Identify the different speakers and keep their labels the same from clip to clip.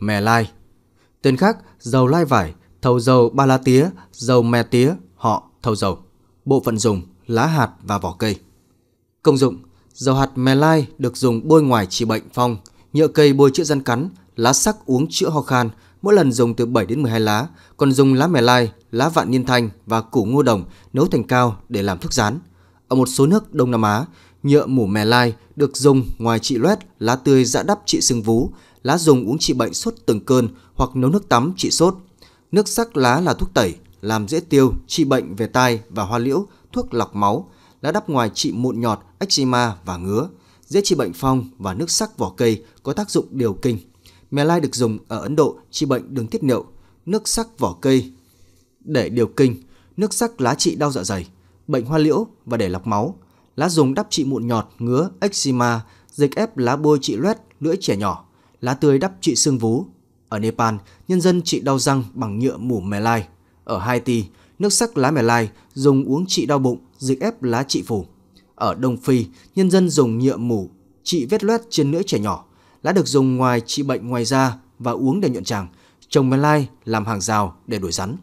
Speaker 1: mè lai. Tên khác, dầu lai vải, thầu dầu ba lá tía, dầu mè tía, họ, thầu dầu. Bộ phận dùng, lá hạt và vỏ cây. Công dụng, dầu hạt mè lai được dùng bôi ngoài trị bệnh phong, nhựa cây bôi chữa răn cắn, lá sắc uống chữa ho khan, mỗi lần dùng từ 7 đến 12 lá, còn dùng lá mè lai, lá vạn niên thanh và củ ngô đồng nấu thành cao để làm thuốc rán. Ở một số nước Đông Nam Á, Nhựa mủ mè lai được dùng ngoài trị loét, lá tươi dạ đắp trị sưng vú, lá dùng uống trị bệnh sốt từng cơn hoặc nấu nước tắm trị sốt. Nước sắc lá là thuốc tẩy, làm dễ tiêu, trị bệnh về tai và hoa liễu, thuốc lọc máu. Lá đắp ngoài trị mụn nhọt, eczema và ngứa, dễ trị bệnh phong và nước sắc vỏ cây có tác dụng điều kinh. Mè lai được dùng ở Ấn Độ trị bệnh đường tiết niệu, nước sắc vỏ cây để điều kinh, nước sắc lá trị đau dạ dày, bệnh hoa liễu và để lọc máu lá dùng đắp trị mụn nhọt, ngứa, eczema, dịch ép lá bôi trị loét, lưỡi trẻ nhỏ, lá tươi đắp trị xương vú. Ở Nepal, nhân dân trị đau răng bằng nhựa mủ mè lai. Ở Haiti, nước sắc lá mè lai dùng uống trị đau bụng, dịch ép lá trị phủ. Ở Đông Phi, nhân dân dùng nhựa mủ trị vết loét trên lưỡi trẻ nhỏ. Lá được dùng ngoài trị bệnh ngoài da và uống để nhuận tràng, trồng mè lai làm hàng rào để đuổi rắn.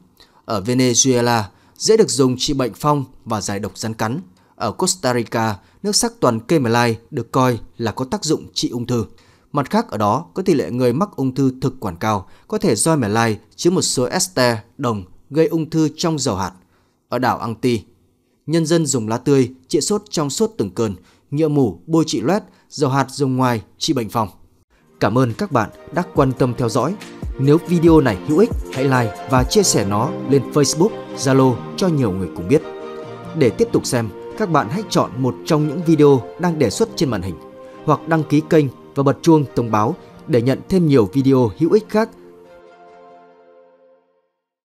Speaker 1: Ở Venezuela, dễ được dùng trị bệnh phong và giải độc rắn cắn ở Costa Rica, nước sắc toàn cây mà lai được coi là có tác dụng trị ung thư. Mặt khác ở đó có tỷ lệ người mắc ung thư thực quản cao, có thể do mẻ lai chứa một số ester đồng gây ung thư trong dầu hạt. Ở đảo Anti, nhân dân dùng lá tươi trị sốt trong suốt từng cơn, nhựa mủ bôi trị loét, dầu hạt dùng ngoài trị bệnh phòng. Cảm ơn các bạn đã quan tâm theo dõi. Nếu video này hữu ích, hãy like và chia sẻ nó lên Facebook, Zalo cho nhiều người cùng biết. Để tiếp tục xem các bạn hãy chọn một trong những video đang đề xuất trên màn hình hoặc đăng ký kênh và bật chuông thông báo để nhận thêm nhiều video hữu ích khác